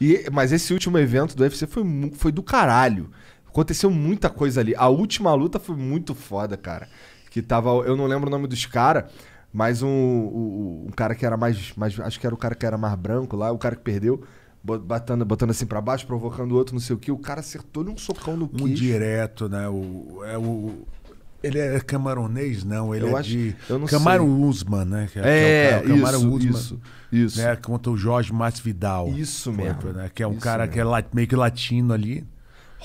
E, mas esse último evento do UFC foi, foi do caralho. Aconteceu muita coisa ali. A última luta foi muito foda, cara. Que tava. Eu não lembro o nome dos caras, mas um, um, um, cara que era mais, mais. Acho que era o cara que era mais branco lá, o cara que perdeu botando, botando assim para baixo, provocando o outro, não sei o que. O cara acertou-lhe um socão no um queixo. Um direto, né? O, é o, ele é camaronês, não. Ele eu é acho, de. Camaro Usman, né? Que é, é, é o, Camaro Usman. Isso, isso. Né? Contra o Jorge Masvidal. Isso mesmo. né? Que é um isso cara mesmo. que é lat, meio que latino ali.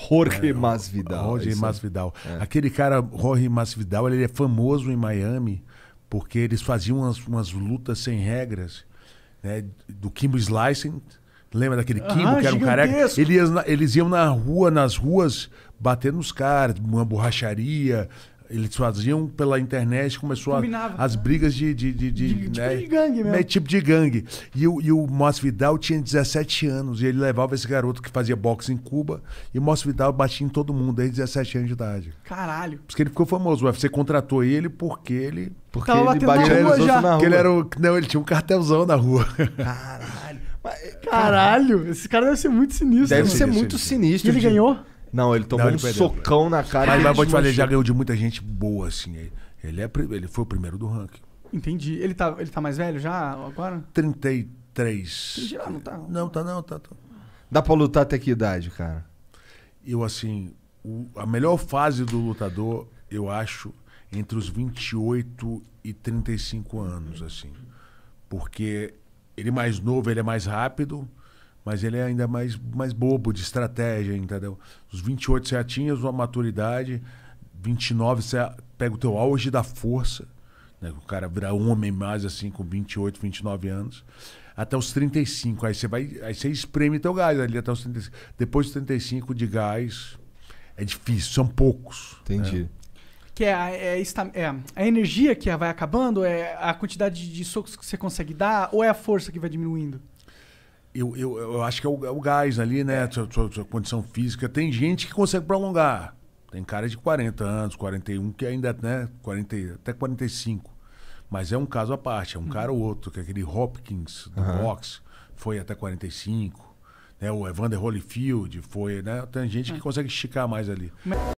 Jorge é, Masvidal. Jorge é. Masvidal. É. Aquele cara, Jorge Masvidal, ele é famoso em Miami porque eles faziam umas, umas lutas sem regras. Né? Do Kimbo Slicing. Lembra daquele ah, Kimbo, ah, que era um careca? Eles, eles iam na rua, nas ruas, batendo nos caras, uma borracharia eles faziam pela internet, começou a, as brigas de. de, de, de, de tipo né? tipo de gangue mesmo. É, tipo de gangue. E o, e o Vidal tinha 17 anos, e ele levava esse garoto que fazia boxe em Cuba, e o Márcio Vidal batia em todo mundo desde 17 anos de idade. Caralho. Porque ele ficou famoso. O UFC contratou ele porque ele. Porque Tava ele batia na rua já. Na rua. Ele era o, não, ele tinha um cartelzão na rua. Caralho. Caralho, esse cara deve ser muito sinistro. Deve né? ser muito sinistro. E ele de... ganhou? Não, ele tomou Não, ele um perdeu. socão na cara. Mas, e mas ele vou te falar, ele já ganhou de muita gente boa, assim. Ele- é, ele foi o primeiro do ranking. Entendi. Ele tá, ele tá mais velho já agora? 33. Já ah, não tá. Não, tá não, tá. tá. Dá pra lutar até que idade, cara? Eu, assim, o- a melhor fase do lutador, eu acho, entre os 28 e 35 anos, assim. Porque ele é mais novo, ele é mais rápido, mas ele é ainda mais, mais bobo de estratégia, entendeu? Os 28 você já tinha uma maturidade, 29 você pega o teu auge da força, né? o cara vira homem mais assim com 28, 29 anos, até os 35, aí você vai, aí você espreme teu gás ali até os 35. Depois dos 35 de gás é difícil, são poucos. Né? Entendi. Né? Que é a, é, é, esta, é, é a, energia que vai acabando? É a quantidade de socos que você consegue dar? Ou é a força que vai diminuindo? eu, eu, eu acho que é o, é o gás ali, né? É. Sua, sua, sua, condição física. Tem gente que consegue prolongar. Tem cara de 40 anos, 41, que ainda, né? 40, até 45. Mas é um caso à parte, é um uhum. cara ou outro, que é aquele Hopkins do uhum. boxe foi até 45. Né? O Evander Holyfield foi, né? Tem gente que é. consegue esticar mais ali. Mas...